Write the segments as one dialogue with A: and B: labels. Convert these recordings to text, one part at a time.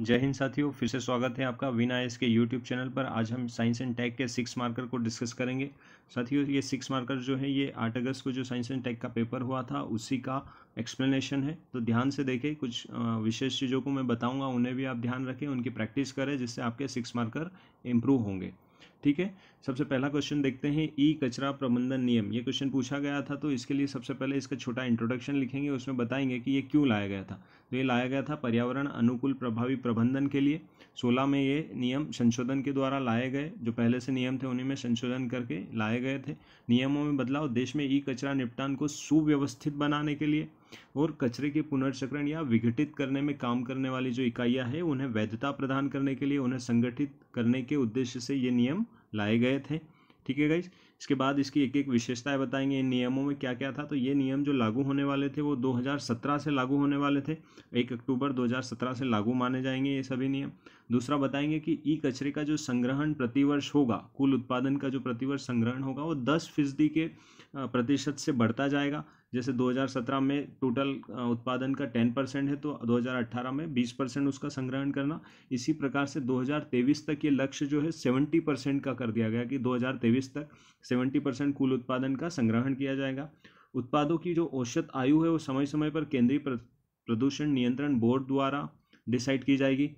A: जय हिंद साथियों फिर से स्वागत है आपका विना एस के यूट्यूब चैनल पर आज हम साइंस एंड टेक के सिक्स मार्कर को डिस्कस करेंगे साथियों ये सिक्स मार्कर जो है ये आठ अगस्त को जो साइंस एंड टेक का पेपर हुआ था उसी का एक्सप्लेनेशन है तो ध्यान से देखें कुछ विशेष चीज़ों को मैं बताऊंगा उन्हें भी आप ध्यान रखें उनकी प्रैक्टिस करें जिससे आपके सिक्स मार्कर इम्प्रूव होंगे ठीक है सबसे पहला क्वेश्चन देखते हैं ई कचरा प्रबंधन नियम ये क्वेश्चन पूछा गया था तो इसके लिए सबसे पहले इसका छोटा इंट्रोडक्शन लिखेंगे उसमें बताएंगे कि ये क्यों लाया गया था तो ये लाया गया था पर्यावरण अनुकूल प्रभावी प्रबंधन के लिए सोलह में ये नियम संशोधन के द्वारा लाए गए जो पहले से नियम थे उन्हीं में संशोधन करके लाए गए थे नियमों में बदलाव देश में ई कचरा निपटान को सुव्यवस्थित बनाने के लिए और कचरे के पुनर्चक्रण या विघटित करने में काम करने वाली जो इकाइयाँ हैं उन्हें वैधता प्रदान करने के लिए उन्हें संगठित करने के उद्देश्य से ये नियम लाए गए थे ठीक है गाइज इसके बाद इसकी एक एक विशेषताएं बताएंगे इन नियमों में क्या क्या था तो ये नियम जो लागू होने वाले थे वो 2017 से लागू होने वाले थे एक अक्टूबर 2017 से लागू माने जाएंगे ये सभी नियम दूसरा बताएंगे कि ई कचरे का जो संग्रहण प्रतिवर्ष होगा कुल उत्पादन का जो प्रतिवर्ष संग्रहण होगा वो दस फीसदी के प्रतिशत से बढ़ता जाएगा जैसे 2017 में टोटल उत्पादन का 10 परसेंट है तो 2018 में 20 परसेंट उसका संग्रहण करना इसी प्रकार से 2023 तक ये लक्ष्य जो है 70 परसेंट का कर दिया गया कि 2023 तक 70 परसेंट कुल उत्पादन का संग्रहण किया जाएगा उत्पादों की जो औसत आयु है वो समय समय पर केंद्रीय प्रदूषण नियंत्रण बोर्ड द्वारा डिसाइड की जाएगी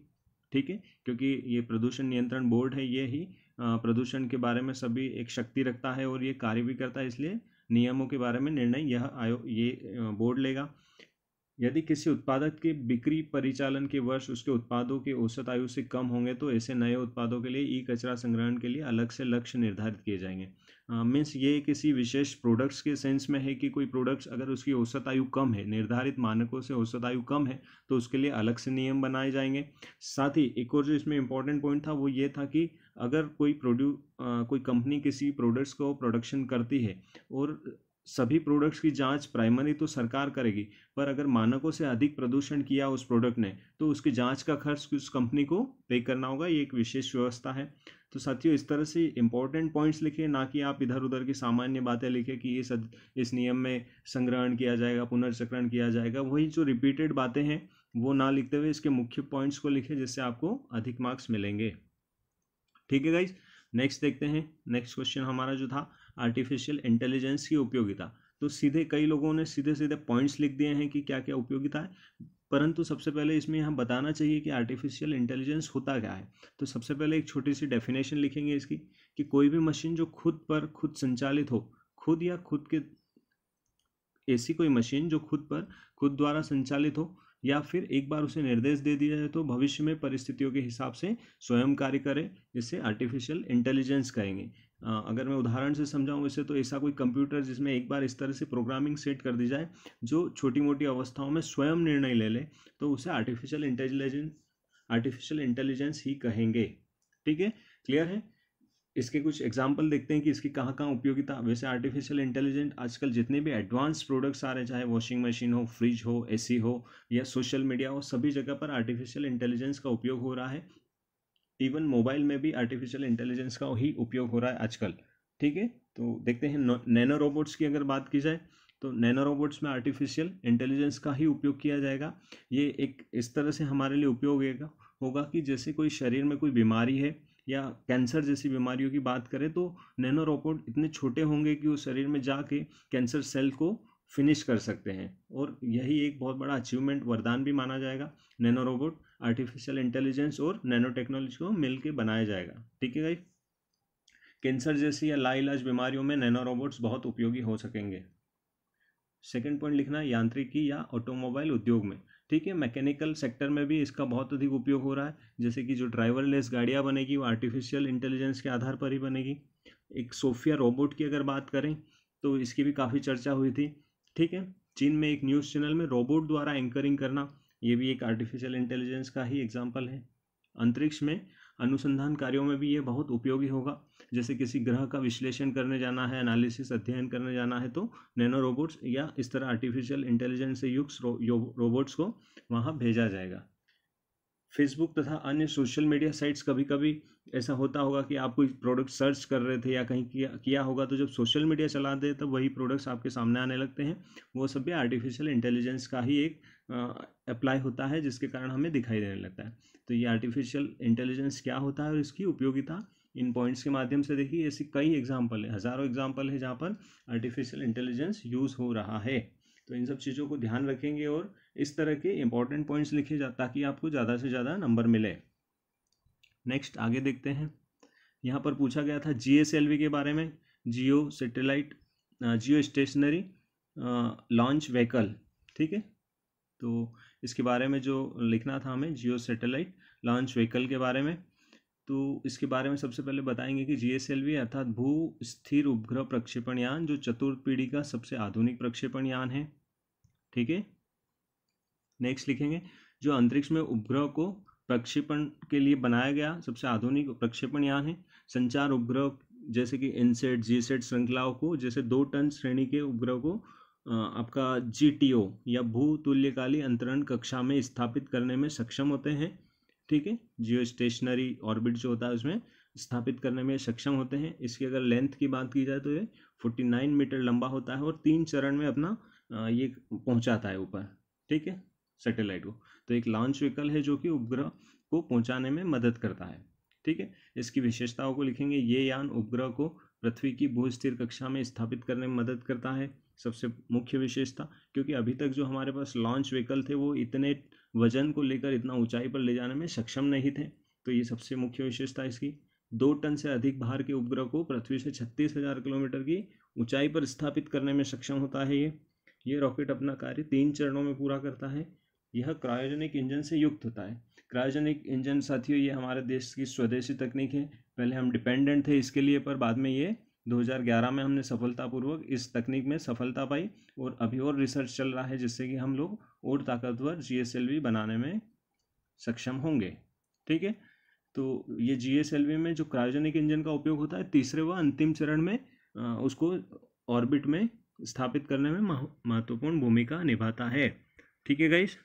A: ठीक है क्योंकि ये प्रदूषण नियंत्रण बोर्ड है ये ही प्रदूषण के बारे में सभी एक शक्ति रखता है और ये कार्य भी करता है इसलिए नियमों के बारे में निर्णय यह आयोग ये बोर्ड लेगा यदि किसी उत्पादक के बिक्री परिचालन के वर्ष उसके उत्पादों के औसत आयु से कम होंगे तो ऐसे नए उत्पादों के लिए ई कचरा संग्रहण के लिए अलग से लक्ष्य निर्धारित किए जाएंगे मीन्स ये किसी विशेष प्रोडक्ट्स के सेंस में है कि कोई प्रोडक्ट्स अगर उसकी औसत आयु कम है निर्धारित मानकों से औसत आयु कम है तो उसके लिए अलग से नियम बनाए जाएंगे साथ ही एक और जो इसमें इंपॉर्टेंट पॉइंट था वो ये था कि अगर कोई प्रोड्यू कोई कंपनी किसी प्रोडक्ट्स को प्रोडक्शन करती है और सभी प्रोडक्ट्स की जांच प्राइमरी तो सरकार करेगी पर अगर मानकों से अधिक प्रदूषण किया उस प्रोडक्ट ने तो उसकी जांच का खर्च उस कंपनी को पे करना होगा ये एक विशेष व्यवस्था है तो साथियों इस तरह से इंपॉर्टेंट पॉइंट्स लिखे ना कि आप इधर उधर की सामान्य बातें लिखें कि इस इस नियम में संग्रहण किया जाएगा पुनर्चक्रण किया जाएगा वही जो रिपीटेड बातें हैं वो ना लिखते हुए इसके मुख्य पॉइंट्स को लिखें जिससे आपको अधिक मार्क्स मिलेंगे ठीक है गाइज नेक्स्ट देखते हैं नेक्स्ट क्वेश्चन हमारा जो था आर्टिफिशियल इंटेलिजेंस की उपयोगिता तो सीधे कई लोगों ने सीधे सीधे पॉइंट्स लिख दिए हैं कि क्या क्या उपयोगिता है परंतु सबसे पहले इसमें यहाँ बताना चाहिए कि आर्टिफिशियल इंटेलिजेंस होता क्या है तो सबसे पहले एक छोटी सी डेफिनेशन लिखेंगे इसकी कि कोई भी मशीन जो खुद पर खुद संचालित हो खुद या खुद के ऐसी कोई मशीन जो खुद पर खुद द्वारा संचालित हो या फिर एक बार उसे निर्देश दे दिया जाए तो भविष्य में परिस्थितियों के हिसाब से स्वयं कार्य करे जिसे आर्टिफिशियल इंटेलिजेंस कहेंगे अगर मैं उदाहरण से समझाऊँ इसे तो ऐसा कोई कंप्यूटर जिसमें एक बार इस तरह से प्रोग्रामिंग सेट कर दी जाए जो छोटी मोटी अवस्थाओं में स्वयं निर्णय ले ले तो उसे आर्टिफिशियल इंटेलिजेंस आर्टिफिशियल इंटेलिजेंस ही कहेंगे ठीक है क्लियर है इसके कुछ एग्जाम्पल देखते हैं कि इसकी कहाँ कहाँ उपयोगिता वैसे आर्टिफिशियल इंटेलिजेंट आजकल जितने भी एडवांस प्रोडक्ट्स आ रहे हैं चाहे वॉशिंग मशीन हो फ्रिज हो एसी हो या सोशल मीडिया हो सभी जगह पर आर्टिफिशियल इंटेलिजेंस का उपयोग हो रहा है इवन मोबाइल में भी आर्टिफिशियल इंटेलिजेंस का ही उपयोग हो रहा है आजकल ठीक है तो देखते हैं नैनो रोबोट्स की अगर बात की जाए तो नैनो रोबोट्स में आर्टिफिशियल इंटेलिजेंस का ही उपयोग किया जाएगा ये एक इस तरह से हमारे लिए उपयोग होगा कि जैसे कोई शरीर में कोई बीमारी है या कैंसर जैसी बीमारियों की बात करें तो नैनो रोबोट इतने छोटे होंगे कि वो शरीर में जाके कैंसर सेल को फिनिश कर सकते हैं और यही एक बहुत बड़ा अचीवमेंट वरदान भी माना जाएगा नैनो रोबोट आर्टिफिशियल इंटेलिजेंस और नैनो टेक्नोलॉजी को मिल बनाया जाएगा ठीक है भाई कैंसर जैसी या लाइलाज बीमारियों में नैनो रोबोट्स बहुत उपयोगी हो सकेंगे सेकेंड पॉइंट लिखना यांत्रिकी या ऑटोमोबाइल उद्योग में ठीक है मैकेनिकल सेक्टर में भी इसका बहुत अधिक उपयोग हो रहा है जैसे कि जो ड्राइवरलेस गाड़ियाँ बनेगी वो आर्टिफिशियल इंटेलिजेंस के आधार पर ही बनेगी एक सोफिया रोबोट की अगर बात करें तो इसकी भी काफ़ी चर्चा हुई थी ठीक है चीन में एक न्यूज़ चैनल में रोबोट द्वारा एंकरिंग करना ये भी एक आर्टिफिशियल इंटेलिजेंस का ही एग्जाम्पल है अंतरिक्ष में अनुसंधान कार्यों में भी ये बहुत उपयोगी होगा जैसे किसी ग्रह का विश्लेषण करने जाना है एनालिसिस अध्ययन करने जाना है तो नैनो रोबोट्स या इस तरह आर्टिफिशियल इंटेलिजेंस से युक्त रो, रोबोट्स को वहाँ भेजा जाएगा फेसबुक तथा अन्य सोशल मीडिया साइट्स कभी कभी ऐसा होता होगा कि आप कोई प्रोडक्ट सर्च कर रहे थे या कहीं किया किया होगा तो जब सोशल मीडिया चला दे तब वही प्रोडक्ट्स आपके सामने आने लगते हैं वो सब भी आर्टिफिशियल इंटेलिजेंस का ही एक अप्लाई होता है जिसके कारण हमें दिखाई देने लगता है तो ये आर्टिफिशियल इंटेलिजेंस क्या होता है और इसकी उपयोगिता इन पॉइंट्स के माध्यम से देखिए ऐसी कई एग्जाम्पल है हज़ारों एग्जाम्पल है जहाँ पर आर्टिफिशियल इंटेलिजेंस यूज़ हो रहा है तो इन सब चीज़ों को ध्यान रखेंगे और इस तरह के इंपॉर्टेंट पॉइंट्स लिखे जा ताकि आपको ज़्यादा से ज़्यादा नंबर मिले नेक्स्ट आगे देखते हैं यहाँ पर पूछा गया था जी के बारे में geo satellite geo stationary launch vehicle ठीक है तो इसके बारे में जो लिखना था हमें जियो सेटेलाइट लॉन्च व्हीकल के बारे में तो इसके बारे में सबसे पहले बताएंगे कि जी अर्थात भू स्थिर उपग्रह प्रक्षेपण यान जो चतुर्थ पीढ़ी का सबसे आधुनिक प्रक्षेपण यान है ठीक है नेक्स्ट लिखेंगे जो अंतरिक्ष में उपग्रह को प्रक्षेपण के लिए बनाया गया सबसे आधुनिक प्रक्षेपण यान है संचार उपग्रह जैसे कि इनसेट जी सेट श्रृंखलाओं को जैसे दो टन श्रेणी के उपग्रह को आपका जीटीओ या भूतुल्यकाली अंतरण कक्षा में स्थापित करने में सक्षम होते हैं ठीक है जियो स्टेशनरी ऑर्बिट जो होता है उसमें स्थापित करने में सक्षम होते हैं इसकी अगर लेंथ की बात की जाए तो ये फोर्टी नाइन मीटर लंबा होता है और तीन चरण में अपना ये पहुंचाता है ऊपर ठीक है सैटेलाइट को तो एक लॉन्च व्हीकल है जो कि उपग्रह को पहुंचाने में मदद करता है ठीक है इसकी विशेषताओं को लिखेंगे ये यान उपग्रह को पृथ्वी की भूस्थिर कक्षा में स्थापित करने में मदद करता है सबसे मुख्य विशेषता क्योंकि अभी तक जो हमारे पास लॉन्च व्हीकल थे वो इतने वजन को लेकर इतना ऊंचाई पर ले जाने में सक्षम नहीं थे तो ये सबसे मुख्य विशेषता इसकी दो टन से अधिक भार के उपग्रह को पृथ्वी से छत्तीस हज़ार किलोमीटर की ऊंचाई पर स्थापित करने में सक्षम होता है ये ये रॉकेट अपना कार्य तीन चरणों में पूरा करता है यह क्रायोजेनिक इंजन से युक्त होता है क्रायोजेनिक इंजन साथियों ये हमारे देश की स्वदेशी तकनीक है पहले हम डिपेंडेंट थे इसके लिए पर बाद में ये 2011 में हमने सफलतापूर्वक इस तकनीक में सफलता पाई और अभी और रिसर्च चल रहा है जिससे कि हम लोग और ताकतवर जी बनाने में सक्षम होंगे ठीक है तो ये जी में जो क्रायोजेनिक इंजन का उपयोग होता है तीसरे व अंतिम चरण में उसको ऑर्बिट में स्थापित करने में महत्वपूर्ण भूमिका निभाता है ठीक है गाइस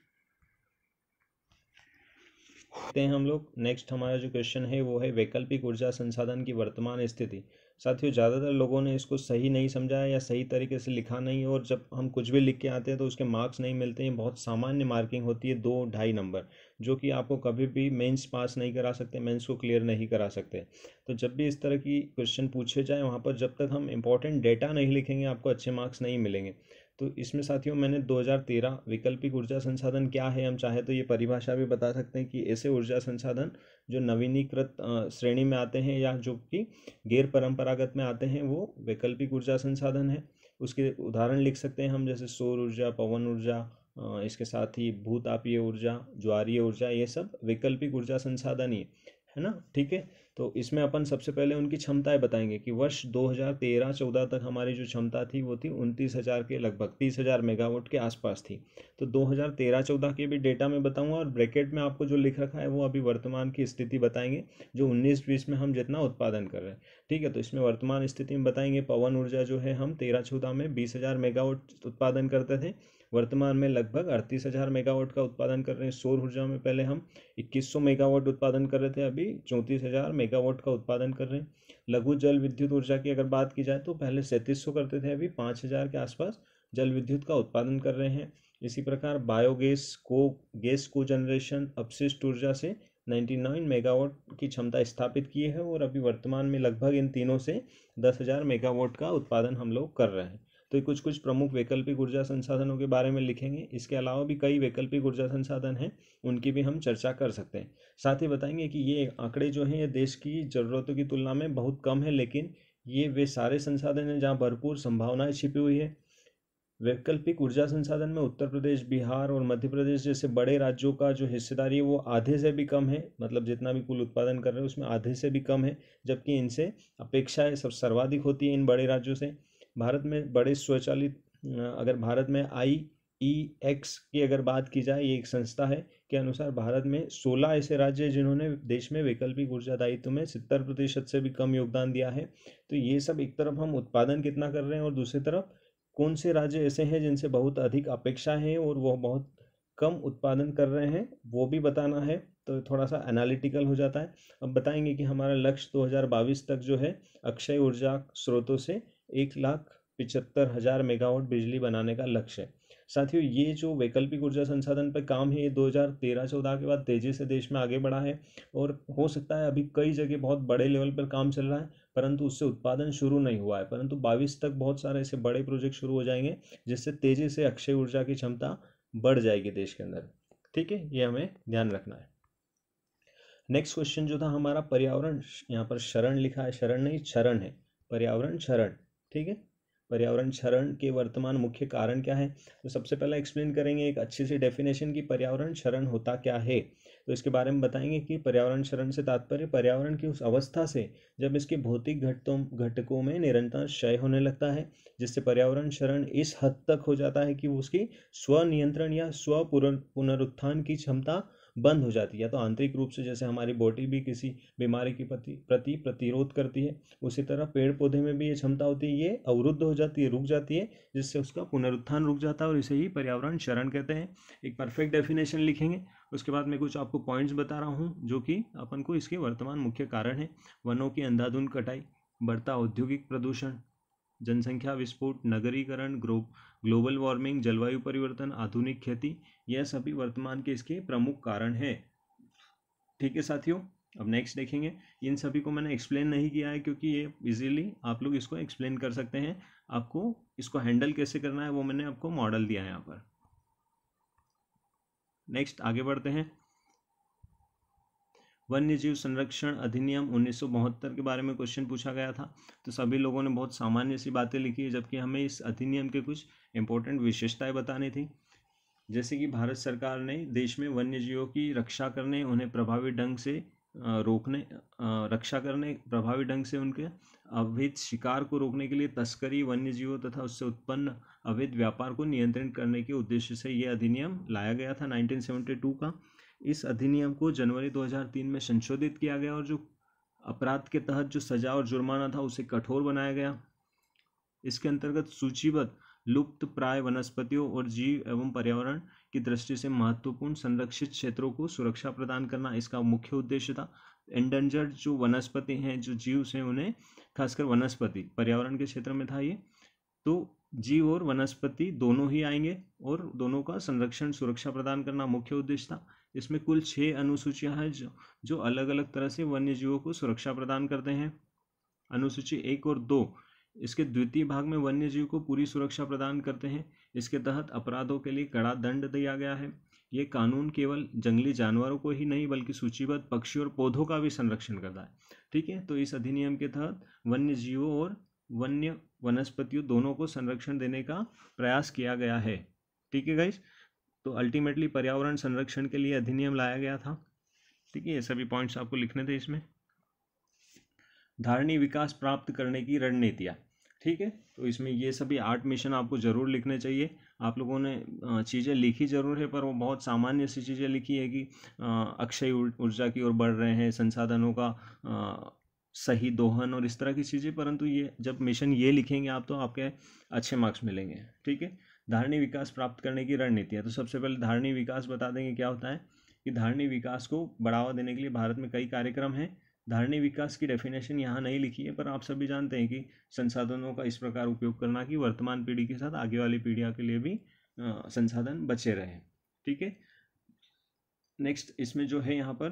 A: देखते हैं हम लोग नेक्स्ट हमारा जो क्वेश्चन है वो है वैकल्पिक ऊर्जा संसाधन की वर्तमान स्थिति साथियों ज़्यादातर लोगों ने इसको सही नहीं समझा या सही तरीके से लिखा नहीं और जब हम कुछ भी लिख के आते हैं तो उसके मार्क्स नहीं मिलते हैं बहुत सामान्य मार्किंग होती है दो ढाई नंबर जो कि आपको कभी भी मेंस पास नहीं करा सकते मेंस को क्लियर नहीं करा सकते तो जब भी इस तरह की क्वेश्चन पूछे जाए वहाँ पर जब तक हम इंपॉर्टेंट डेटा नहीं लिखेंगे आपको अच्छे मार्क्स नहीं मिलेंगे तो इसमें साथियों मैंने 2013 वैकल्पिक ऊर्जा संसाधन क्या है हम चाहे तो ये परिभाषा भी बता सकते हैं कि ऐसे ऊर्जा संसाधन जो नवीनीकृत श्रेणी में आते हैं या जो कि गैर परंपरागत में आते हैं वो वैकल्पिक ऊर्जा संसाधन है उसके उदाहरण लिख सकते हैं हम जैसे सौर ऊर्जा पवन ऊर्जा इसके साथ ही भूतापीय ऊर्जा ज्वारीय ऊर्जा ये सब वैकल्पिक ऊर्जा संसाधन ही है ना ठीक है तो इसमें अपन सबसे पहले उनकी क्षमताएं बताएंगे कि वर्ष 2013-14 तक हमारी जो क्षमता थी वो थी उनतीस हज़ार के लगभग तीस हज़ार मेगावाट के आसपास थी तो 2013-14 के भी डेटा में बताऊंगा और ब्रैकेट में आपको जो लिख रखा है वो अभी वर्तमान की स्थिति बताएंगे जो उन्नीस बीस में हम जितना उत्पादन कर रहे हैं ठीक है तो इसमें वर्तमान स्थिति में बताएंगे पवन ऊर्जा जो है हम तेरह चौदह में बीस मेगावाट उत्पादन करते थे वर्तमान में लगभग अड़तीस हज़ार मेगावाट का उत्पादन कर रहे हैं सौर ऊर्जा में पहले हम इक्कीस सौ मेगावाट उत्पादन कर रहे थे अभी चौंतीस हज़ार मेगावाट का उत्पादन कर रहे हैं लघु जल विद्युत ऊर्जा की अगर बात की जाए तो पहले सैंतीस सौ करते थे अभी पाँच हज़ार के आसपास जल विद्युत का उत्पादन कर रहे हैं इसी प्रकार बायोगैस को गैस को जनरेशन अपशिष्ट ऊर्जा से नाइन्टी नाइन मेगावाट की क्षमता स्थापित की है और अभी वर्तमान में लगभग इन तीनों से दस हज़ार मेगावाट का उत्पादन हम लोग कर रहे हैं तो कुछ कुछ प्रमुख वैकल्पिक ऊर्जा संसाधनों के बारे में लिखेंगे इसके अलावा भी कई वैकल्पिक ऊर्जा संसाधन हैं उनकी भी हम चर्चा कर सकते हैं साथ ही बताएंगे कि ये आंकड़े जो हैं ये देश की ज़रूरतों की तुलना में बहुत कम है लेकिन ये वे सारे संसाधन हैं जहाँ भरपूर संभावनाएँ छिपी हुई है वैकल्पिक ऊर्जा संसाधन में उत्तर प्रदेश बिहार और मध्य प्रदेश जैसे बड़े राज्यों का जो हिस्सेदारी है वो आधे से भी कम है मतलब जितना भी कुल उत्पादन कर रहे हैं उसमें आधे से भी कम है जबकि इनसे अपेक्षाएं सब सर्वाधिक होती है इन बड़े राज्यों से भारत में बड़े स्वचालित अगर भारत में आई ई एक्स की अगर बात की जाए ये एक संस्था है के अनुसार भारत में सोलह ऐसे राज्य हैं जिन्होंने देश में वैकल्पिक ऊर्जा दायित्व में सत्तर प्रतिशत से भी कम योगदान दिया है तो ये सब एक तरफ हम उत्पादन कितना कर रहे हैं और दूसरी तरफ कौन से राज्य ऐसे हैं जिनसे बहुत अधिक अपेक्षा है और वो बहुत कम उत्पादन कर रहे हैं वो भी बताना है तो थोड़ा सा एनालिटिकल हो जाता है अब बताएंगे कि हमारा लक्ष्य 2022 तक जो है अक्षय ऊर्जा स्रोतों से एक लाख पिचहत्तर हज़ार मेगावाट बिजली बनाने का लक्ष्य है साथियों ये जो वैकल्पिक ऊर्जा संसाधन पर काम है ये 2013-14 के बाद तेज़ी से देश में आगे बढ़ा है और हो सकता है अभी कई जगह बहुत बड़े लेवल पर काम चल रहा है परंतु उससे उत्पादन शुरू नहीं हुआ है परंतु बाईस तक बहुत सारे ऐसे बड़े प्रोजेक्ट शुरू हो जाएंगे जिससे तेज़ी से अक्षय ऊर्जा की क्षमता बढ़ जाएगी देश के अंदर ठीक है ये हमें ध्यान रखना है नेक्स्ट क्वेश्चन जो था हमारा पर्यावरण यहाँ पर शरण लिखा है शरण नहीं क्षरण है पर्यावरण शरण ठीक है पर्यावरण क्षरण के वर्तमान मुख्य कारण क्या है तो सबसे पहला एक्सप्लेन करेंगे एक अच्छे से डेफिनेशन की पर्यावरण क्षरण होता क्या है तो इसके बारे में बताएंगे कि पर्यावरण क्षरण से तात्पर्य पर्यावरण की उस अवस्था से जब इसके भौतिक घटों घटकों में निरंतर क्षय होने लगता है जिससे पर्यावरण क्षरण इस हद तक हो जाता है कि उसकी स्वनियंत्रण या स्व पुनरुत्थान की क्षमता बंद हो जाती है तो आंतरिक रूप से जैसे हमारी बॉडी भी किसी बीमारी के प्रति प्रति प्रतिरोध करती है उसी तरह पेड़ पौधे में भी ये क्षमता होती है ये अवरुद्ध हो जाती है रुक जाती है जिससे उसका पुनरुत्थान रुक जाता है और इसे ही पर्यावरण शरण कहते हैं एक परफेक्ट डेफिनेशन लिखेंगे उसके बाद मैं कुछ आपको पॉइंट्स बता रहा हूँ जो कि अपन को इसके वर्तमान मुख्य कारण है वनों की अंधाधुंध कटाई बढ़ता औद्योगिक प्रदूषण जनसंख्या विस्फोट नगरीकरण ग्रोप ग्लोबल वार्मिंग जलवायु परिवर्तन आधुनिक खेती यह सभी वर्तमान के इसके प्रमुख कारण हैं ठीक है साथियों अब नेक्स्ट देखेंगे इन सभी को मैंने एक्सप्लेन नहीं किया है क्योंकि ये इजीली आप लोग इसको एक्सप्लेन कर सकते हैं आपको इसको हैंडल कैसे करना है वो मैंने आपको मॉडल दिया है यहाँ पर नेक्स्ट आगे बढ़ते हैं वन्य जीव संरक्षण अधिनियम उन्नीस के बारे में क्वेश्चन पूछा गया था तो सभी लोगों ने बहुत सामान्य सी बातें लिखी है जबकि हमें इस अधिनियम के कुछ इंपॉर्टेंट विशेषताएं बतानी थी जैसे कि भारत सरकार ने देश में वन्य जीवों की रक्षा करने उन्हें प्रभावी ढंग से रोकने रक्षा करने प्रभावी ढंग से उनके अवैध शिकार को रोकने के लिए तस्करी वन्य जीवों तथा उससे उत्पन्न अवैध व्यापार को नियंत्रित करने के उद्देश्य से यह अधिनियम लाया गया था 1972 का इस अधिनियम को जनवरी 2003 में संशोधित किया गया और जो अपराध के तहत जो सजा और जुर्माना था उसे कठोर बनाया गया इसके अंतर्गत सूचीबद्ध लुप्त प्राय वनस्पतियों और जीव एवं पर्यावरण की दृष्टि से महत्वपूर्ण संरक्षित क्षेत्रों को सुरक्षा प्रदान करना इसका मुख्य उद्देश्य था एंडेंजर्ड जो वनस्पति हैं जो जीव हैं उन्हें खासकर वनस्पति पर्यावरण के क्षेत्र में था ये तो जीव और वनस्पति दोनों ही आएंगे और दोनों का संरक्षण सुरक्षा प्रदान करना मुख्य उद्देश्य था इसमें कुल छः अनुसूचियाँ हैं जो जो अलग अलग तरह से वन्य जीवों को सुरक्षा प्रदान करते हैं अनुसूची एक और दो इसके द्वितीय भाग में वन्य जीव को पूरी सुरक्षा प्रदान करते हैं इसके तहत अपराधों के लिए कड़ा दंड दिया गया है ये कानून केवल जंगली जानवरों को ही नहीं बल्कि सूचीबद्ध पक्षी और पौधों का भी संरक्षण करता है ठीक है तो इस अधिनियम के तहत वन्य जीवों और वन्य वनस्पतियों दोनों को संरक्षण देने का प्रयास किया गया है ठीक है गाइज तो अल्टीमेटली पर्यावरण संरक्षण के लिए अधिनियम लाया गया था ठीक है ये सभी पॉइंट्स आपको लिखने थे इसमें धारणी विकास प्राप्त करने की रणनीतियाँ ठीक है तो इसमें ये सभी आर्ट मिशन आपको ज़रूर लिखने चाहिए आप लोगों ने चीज़ें लिखी ज़रूर है पर वो बहुत सामान्य सी चीज़ें लिखी है कि अक्षय ऊर्जा की ओर बढ़ रहे हैं संसाधनों का सही दोहन और इस तरह की चीज़ें परंतु ये जब मिशन ये लिखेंगे आप तो आपके अच्छे मार्क्स मिलेंगे ठीक है धारणी विकास प्राप्त करने की रणनीति है तो सबसे पहले धारणी विकास बता देंगे क्या होता है कि धारणी विकास को बढ़ावा देने के लिए भारत में कई कार्यक्रम हैं धारणी विकास की डेफिनेशन यहाँ नहीं लिखी है पर आप सभी जानते हैं कि संसाधनों का इस प्रकार उपयोग करना कि वर्तमान पीढ़ी के साथ आगे वाली पीढ़ियों के लिए भी संसाधन बचे रहें ठीक है नेक्स्ट इसमें जो है यहाँ पर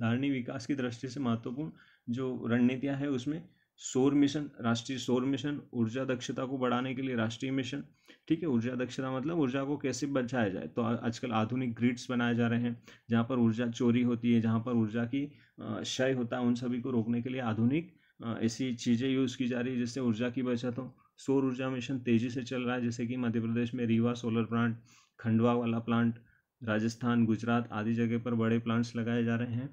A: धारणी विकास की दृष्टि से महत्वपूर्ण जो रणनीतियाँ हैं उसमें सौर मिशन राष्ट्रीय सौर मिशन ऊर्जा दक्षता को बढ़ाने के लिए राष्ट्रीय मिशन ठीक है ऊर्जा दक्षता मतलब ऊर्जा को कैसे बचाया जाए तो आजकल आधुनिक ग्रिड्स बनाए जा रहे हैं जहाँ पर ऊर्जा चोरी होती है जहाँ पर ऊर्जा की क्षय होता है उन सभी को रोकने के लिए आधुनिक ऐसी चीज़ें यूज़ की जा रही है जिससे ऊर्जा की बचत हो सौर ऊर्जा मिशन तेज़ी से चल रहा है जैसे कि मध्य प्रदेश में रीवा सोलर प्लांट खंडवा वाला प्लांट राजस्थान गुजरात आदि जगह पर बड़े प्लांट्स लगाए जा रहे हैं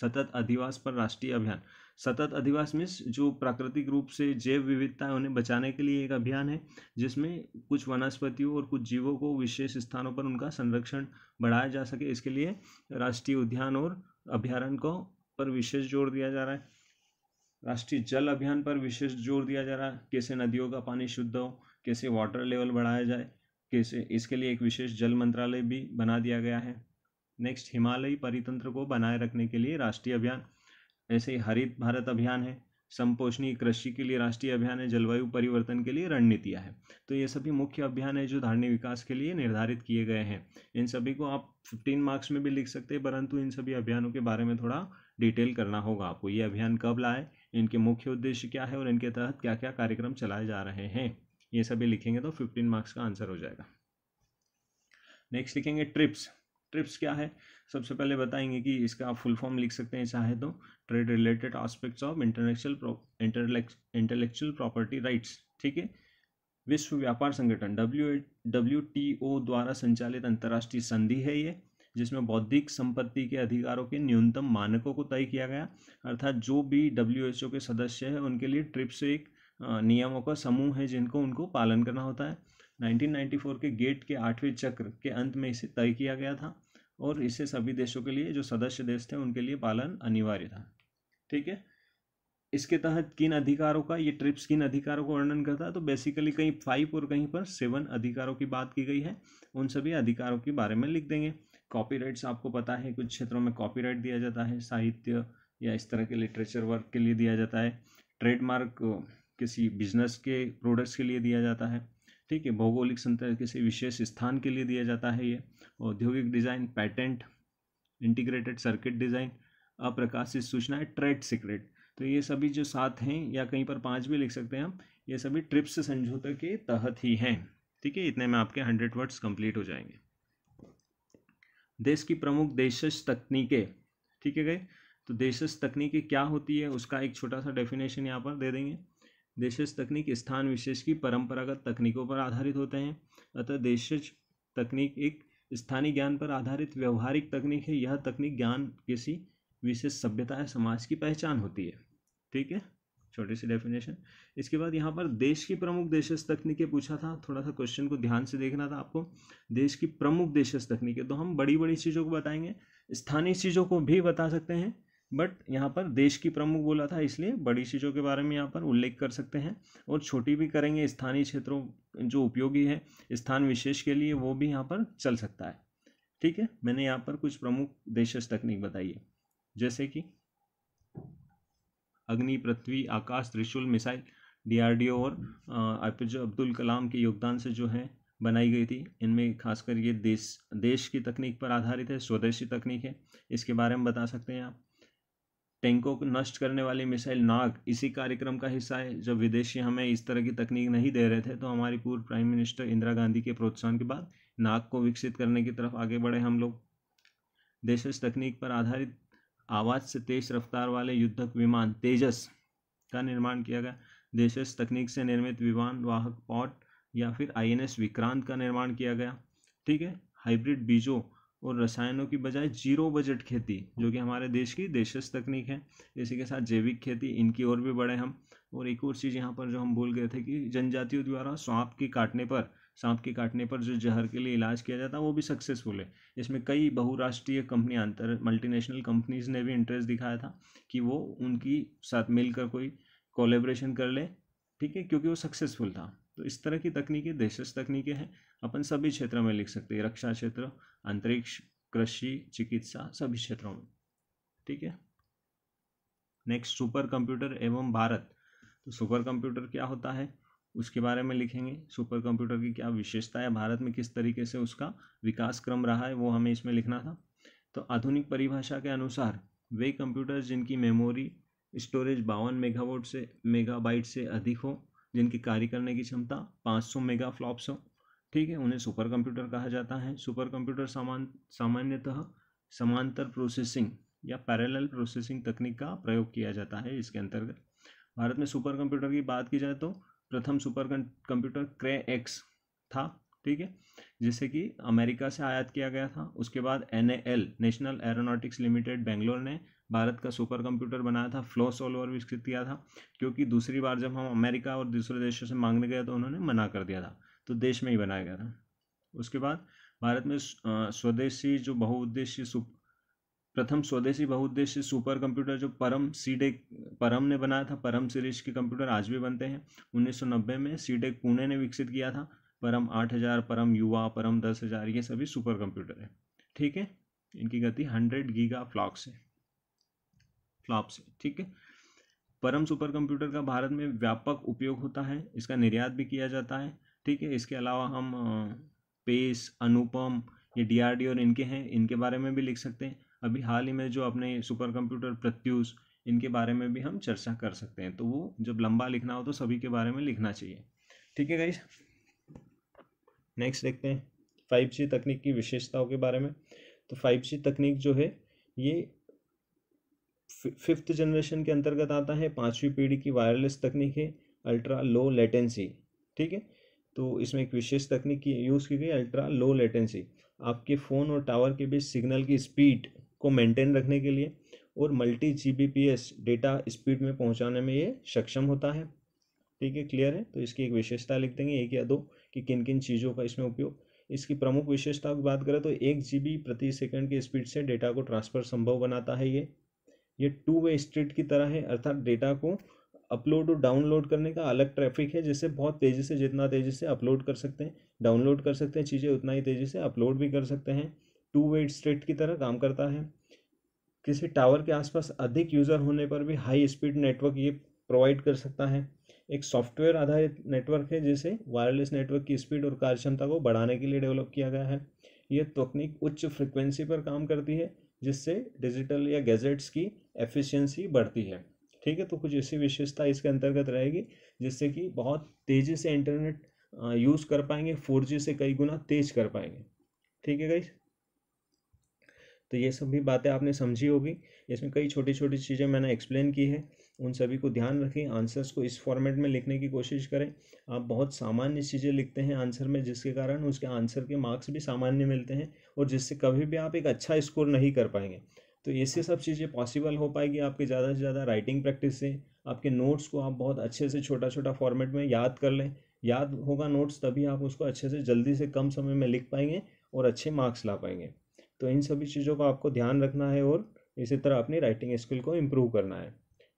A: सतत अधिवास पर राष्ट्रीय अभियान सतत अधिवास मिस जो प्राकृतिक रूप से जैव विविधता उन्हें बचाने के लिए एक अभियान है जिसमें कुछ वनस्पतियों और कुछ जीवों को विशेष स्थानों पर उनका संरक्षण बढ़ाया जा सके इसके लिए राष्ट्रीय उद्यान और अभ्यारण्य को पर विशेष जोर दिया जा रहा है राष्ट्रीय जल अभियान पर विशेष जोर दिया जा रहा है कैसे नदियों का पानी शुद्ध हो कैसे वाटर लेवल बढ़ाया जाए कैसे इसके लिए एक विशेष जल मंत्रालय भी बना दिया गया है नेक्स्ट हिमालयी परितंत्र को बनाए रखने के लिए राष्ट्रीय अभियान ऐसे ही हरित भारत अभियान है संपोषणी कृषि के लिए राष्ट्रीय अभियान है जलवायु परिवर्तन के लिए रणनीतियाँ है तो ये सभी मुख्य अभियान है जो धारणी विकास के लिए निर्धारित किए गए हैं इन सभी को आप फिफ्टीन मार्क्स में भी लिख सकते हैं परंतु इन सभी अभियानों के बारे में थोड़ा डिटेल करना होगा आपको ये अभियान कब लाए इनके मुख्य उद्देश्य क्या है और इनके तहत क्या क्या कार्यक्रम चलाए जा रहे हैं ये सभी लिखेंगे तो फिफ्टीन मार्क्स का आंसर हो जाएगा नेक्स्ट लिखेंगे ट्रिप्स ट्रिप्स क्या है सबसे पहले बताएंगे कि इसका आप फुल फॉर्म लिख सकते हैं चाहे तो trade related aspects of international intellectual property rights ठीक है विश्व व्यापार संगठन डब्ल्यू डब्ल्यू टी ओ द्वारा संचालित अंतर्राष्ट्रीय संधि है ये जिसमें बौद्धिक संपत्ति के अधिकारों के न्यूनतम मानकों को तय किया गया अर्थात जो भी डब्ल्यू एच ओ के सदस्य हैं उनके लिए ट्रिप्स एक नियमों का समूह है जिनको उनको पालन करना होता है 1994 के गेट के आठवें चक्र के अंत में इसे तय किया गया था और इसे सभी देशों के लिए जो सदस्य देश थे उनके लिए पालन अनिवार्य था ठीक है इसके तहत किन अधिकारों का ये ट्रिप्स किन अधिकारों का वर्णन करता है तो बेसिकली कहीं फाइव और कहीं पर सेवन अधिकारों की बात की गई है उन सभी अधिकारों के बारे में लिख देंगे कॉपीराइट्स आपको पता है कुछ क्षेत्रों में कॉपीराइट दिया जाता है साहित्य या इस तरह के लिटरेचर वर्क के लिए दिया जाता है ट्रेडमार्क किसी बिजनेस के प्रोडक्ट्स के लिए दिया जाता है ठीक है भौगोलिक संतर किसी विशेष स्थान के लिए दिया जाता है ये औद्योगिक design patent integrated circuit design अप्रकाशित है ट्रेड सीक्रेट तो ये सभी जो सात हैं या कहीं पर पांच भी लिख सकते हैं हम ये सभी ट्रिप्स समझौते के तहत ही हैं ठीक है इतने में आपके हंड्रेड वर्ड्स कंप्लीट हो जाएंगे देश की प्रमुख देशज तकनीकें ठीक है गए तो देशज तकनीकें क्या होती है उसका एक छोटा सा डेफिनेशन यहाँ पर दे देंगे देशज तकनीक स्थान विशेष की परंपरागत तकनीकों पर आधारित होते हैं अतः देशज तकनीक एक स्थानीय ज्ञान पर आधारित व्यवहारिक तकनीक है यह तकनीक ज्ञान किसी विशेष सभ्यता है समाज की पहचान होती है ठीक है छोटी सी डेफिनेशन इसके बाद यहाँ पर देश की प्रमुख देशज तकनीकें पूछा था थोड़ा सा क्वेश्चन को ध्यान से देखना था आपको देश की प्रमुख देशज तकनीकें तो हम बड़ी बड़ी चीज़ों को बताएंगे स्थानीय चीज़ों को भी बता सकते हैं बट यहाँ पर देश की प्रमुख बोला था इसलिए बड़ी चीज़ों के बारे में यहाँ पर उल्लेख कर सकते हैं और छोटी भी करेंगे स्थानीय क्षेत्रों जो उपयोगी है स्थान विशेष के लिए वो भी यहाँ पर चल सकता है ठीक है मैंने यहाँ पर कुछ प्रमुख देशज तकनीक बताई है जैसे कि अग्नि पृथ्वी आकाश त्रिशूल मिसाइल डीआरडीओ और जो अब्दुल कलाम के योगदान से जो है बनाई गई थी इनमें खासकर ये देश देश की तकनीक पर आधारित है स्वदेशी तकनीक है इसके बारे में बता सकते हैं आप टैंकों को नष्ट करने वाली मिसाइल नाग इसी कार्यक्रम का हिस्सा है जब विदेशी हमें इस तरह की तकनीक नहीं दे रहे थे तो हमारी पूर्व प्राइम मिनिस्टर इंदिरा गांधी के प्रोत्साहन के बाद नाग को विकसित करने की तरफ आगे बढ़े हम लोग देश तकनीक पर आधारित आवाज़ से तेज रफ्तार वाले युद्धक विमान तेजस का निर्माण किया गया देश तकनीक से निर्मित विमान वाहक पॉट या फिर आई विक्रांत का निर्माण किया गया ठीक है हाइब्रिड बीजों और रसायनों की बजाय जीरो बजट खेती जो कि हमारे देश की देशज तकनीक है इसी के साथ जैविक खेती इनकी ओर भी बढ़े हम और एक और चीज़ यहाँ पर जो हम भूल गए थे कि जनजातियों द्वारा सांप के काटने पर सांप के काटने पर जो जहर के लिए इलाज किया जाता है वो भी सक्सेसफुल है इसमें कई बहुराष्ट्रीय कंपनियाँ अंतर मल्टीनेशनल कंपनीज़ ने भी इंटरेस्ट दिखाया था कि वो उनकी साथ मिलकर कोई कोलेब्रेशन कर ले ठीक है क्योंकि वो सक्सेसफुल था तो इस तरह की तकनीकें देशज तकनीकें हैं अपन सभी क्षेत्र में लिख सकते हैं रक्षा क्षेत्र अंतरिक्ष कृषि चिकित्सा सभी क्षेत्रों में ठीक है नेक्स्ट सुपर कंप्यूटर एवं भारत तो सुपर कंप्यूटर क्या होता है उसके बारे में लिखेंगे सुपर कंप्यूटर की क्या विशेषता है भारत में किस तरीके से उसका विकास क्रम रहा है वो हमें इसमें लिखना था तो आधुनिक परिभाषा के अनुसार वे कंप्यूटर जिनकी मेमोरी स्टोरेज बावन मेगावोट से मेगाबाइट से अधिक हो जिनकी कार्य करने की क्षमता 500 मेगा फ्लॉप्स हो ठीक है उन्हें सुपर कंप्यूटर कहा जाता है सुपर कंप्यूटर सामान सामान्यतः समांतर प्रोसेसिंग या पैरेलल प्रोसेसिंग तकनीक का प्रयोग किया जाता है इसके अंतर्गत भारत में सुपर कंप्यूटर की बात की जाए तो प्रथम सुपर कंप्यूटर क्रे एक्स था ठीक है जिसे कि अमेरिका से आयात किया गया था उसके बाद एन नेशनल एरोनॉटिक्स लिमिटेड बेंगलोर ने भारत का सुपर कंप्यूटर बनाया था फ्लो सॉल्वर विकसित किया था क्योंकि दूसरी बार जब हम अमेरिका और दूसरे देशों से मांगने गए तो उन्होंने मना कर दिया था तो देश में ही बनाया गया था उसके बाद भारत में स्वदेशी जो बहुउद्देश्य प्रथम स्वदेशी बहुउद्देश्य सुपर कंप्यूटर जो परम सीडे परम ने बनाया था परम सीरीज के कंप्यूटर आज भी बनते हैं 1990 में सीडे पुणे ने विकसित किया था परम 8000 परम युवा परम 10000 ये सभी सुपर कंप्यूटर है ठीक है इनकी गति 100 गीगा फ्लॉक्स से फ्लॉप से ठीक है परम सुपर कंप्यूटर का भारत में व्यापक उपयोग होता है इसका निर्यात भी किया जाता है ठीक है इसके अलावा हम पेस अनुपम ये डी और इनके हैं इनके बारे में भी लिख सकते हैं अभी हाल ही में जो अपने सुपर कंप्यूटर प्रत्यूष इनके बारे में भी हम चर्चा कर सकते हैं तो वो जब लंबा लिखना हो तो सभी के बारे में लिखना चाहिए ठीक है गाइस नेक्स्ट देखते हैं फाइव जी तकनीक की विशेषताओं के बारे में तो फाइव जी तकनीक जो है ये फिफ्थ जनरेशन के अंतर्गत आता है पाँचवीं पीढ़ी की वायरलेस तकनीक है अल्ट्रा लो लेटेंसी ठीक है तो इसमें एक विशेष तकनीक की यूज़ की गई अल्ट्रा लो लेटेंसी आपके फ़ोन और टावर के बीच सिग्नल की स्पीड को मेंटेन रखने के लिए और मल्टी जीबीपीएस डेटा स्पीड में पहुंचाने में ये सक्षम होता है ठीक है क्लियर है तो इसकी एक विशेषता लिख देंगे एक या दो कि किन किन चीज़ों का इसमें उपयोग इसकी प्रमुख विशेषता की बात करें तो एक जी प्रति सेकंड की स्पीड से डेटा को ट्रांसफ़र संभव बनाता है ये ये टू वे स्ट्रीट की तरह है अर्थात डेटा को अपलोड और डाउनलोड करने का अलग ट्रैफिक है जिसे बहुत तेज़ी से जितना तेज़ी से अपलोड कर सकते हैं डाउनलोड कर सकते हैं चीज़ें उतना ही तेज़ी से अपलोड भी कर सकते हैं टू वे स्ट्रेट की तरह काम करता है किसी टावर के आसपास अधिक यूज़र होने पर भी हाई स्पीड नेटवर्क ये प्रोवाइड कर सकता है एक सॉफ्टवेयर आधारित नेटवर्क है जिसे वायरलेस नेटवर्क की स्पीड और कार्यक्षमता को बढ़ाने के लिए डेवलप किया गया है यह तकनीक उच्च फ्रिक्वेंसी पर काम करती है जिससे डिजिटल या गैजेट्स की एफिशिएंसी बढ़ती है ठीक है तो कुछ ऐसी विशेषता इसके अंतर्गत रहेगी जिससे कि बहुत तेज़ी से इंटरनेट यूज़ कर पाएंगे फोर से कई गुना तेज कर पाएंगे ठीक है गई तो ये सभी बातें आपने समझी होगी इसमें कई छोटी छोटी चीज़ें मैंने एक्सप्लेन की है उन सभी को ध्यान रखें आंसर्स को इस फॉर्मेट में लिखने की कोशिश करें आप बहुत सामान्य चीज़ें लिखते हैं आंसर में जिसके कारण उसके आंसर के मार्क्स भी सामान्य मिलते हैं और जिससे कभी भी आप एक अच्छा स्कोर नहीं कर पाएंगे तो ये से सब चीज़ें पॉसिबल हो पाएगी आपके ज़्यादा से ज़्यादा राइटिंग प्रैक्टिस से आपके नोट्स को आप बहुत अच्छे से छोटा छोटा फॉर्मेट में याद कर लें याद होगा नोट्स तभी आप उसको अच्छे से जल्दी से कम समय में लिख पाएंगे और अच्छे मार्क्स ला पाएंगे तो इन सभी चीज़ों का आपको ध्यान रखना है और इसी तरह अपनी राइटिंग स्किल को इम्प्रूव करना है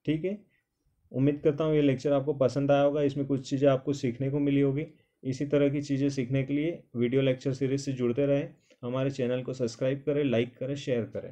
A: ठीक है उम्मीद करता हूँ ये लेक्चर आपको पसंद आया होगा इसमें कुछ चीज़ें आपको सीखने को मिली होगी इसी तरह की चीज़ें सीखने के लिए वीडियो लेक्चर सीरीज से जुड़ते रहें हमारे चैनल को सब्सक्राइब करें लाइक करें शेयर करें